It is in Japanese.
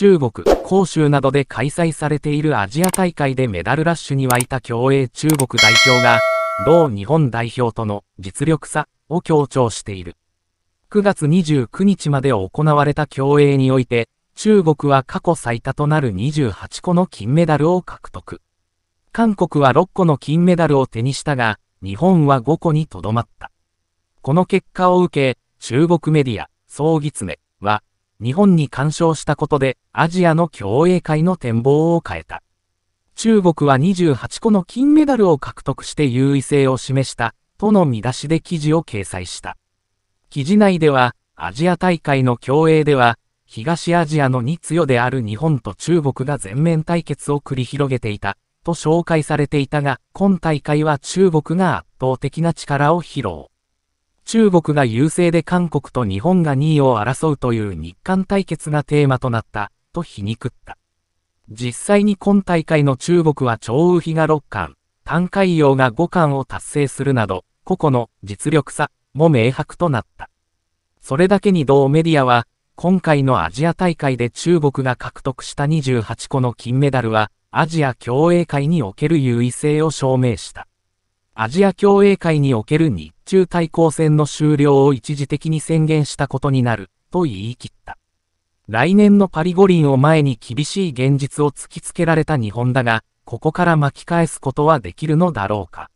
中国、広州などで開催されているアジア大会でメダルラッシュに沸いた競泳中国代表が、同日本代表との実力差を強調している。9月29日まで行われた競泳において、中国は過去最多となる28個の金メダルを獲得。韓国は6個の金メダルを手にしたが、日本は5個にとどまった。この結果を受け、中国メディア、葬儀爪は、日本に干渉したことでアジアの競泳界の展望を変えた。中国は28個の金メダルを獲得して優位性を示した、との見出しで記事を掲載した。記事内では、アジア大会の競泳では、東アジアの2強である日本と中国が全面対決を繰り広げていた、と紹介されていたが、今大会は中国が圧倒的な力を披露。中国が優勢で韓国と日本が2位を争うという日韓対決がテーマとなった、と皮肉った。実際に今大会の中国は超雨妃が6冠、単海洋が5冠を達成するなど、個々の実力差も明白となった。それだけに同メディアは、今回のアジア大会で中国が獲得した28個の金メダルは、アジア競泳界における優位性を証明した。アジア共栄会における日中対抗戦の終了を一時的に宣言したことになる、と言い切った。来年のパリ五輪を前に厳しい現実を突きつけられた日本だが、ここから巻き返すことはできるのだろうか。